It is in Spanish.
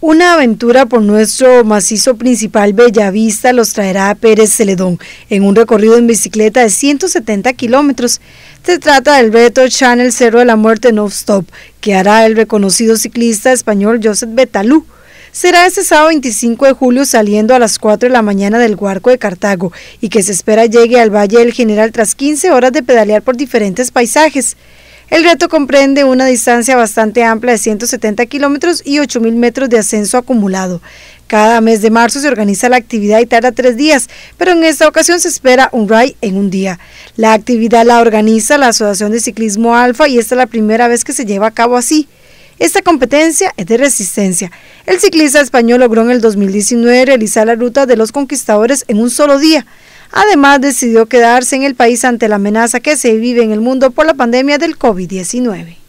Una aventura por nuestro macizo principal Bellavista los traerá a Pérez Celedón en un recorrido en bicicleta de 170 kilómetros. Se trata del reto Channel Cero de la Muerte No Stop que hará el reconocido ciclista español Joseph Betalú. Será este sábado 25 de julio saliendo a las 4 de la mañana del Huarco de Cartago y que se espera llegue al Valle del General tras 15 horas de pedalear por diferentes paisajes. El reto comprende una distancia bastante amplia de 170 kilómetros y 8.000 metros de ascenso acumulado. Cada mes de marzo se organiza la actividad y tarda tres días, pero en esta ocasión se espera un ride en un día. La actividad la organiza la Asociación de Ciclismo Alfa y esta es la primera vez que se lleva a cabo así. Esta competencia es de resistencia. El ciclista español logró en el 2019 realizar la ruta de los conquistadores en un solo día. Además, decidió quedarse en el país ante la amenaza que se vive en el mundo por la pandemia del COVID-19.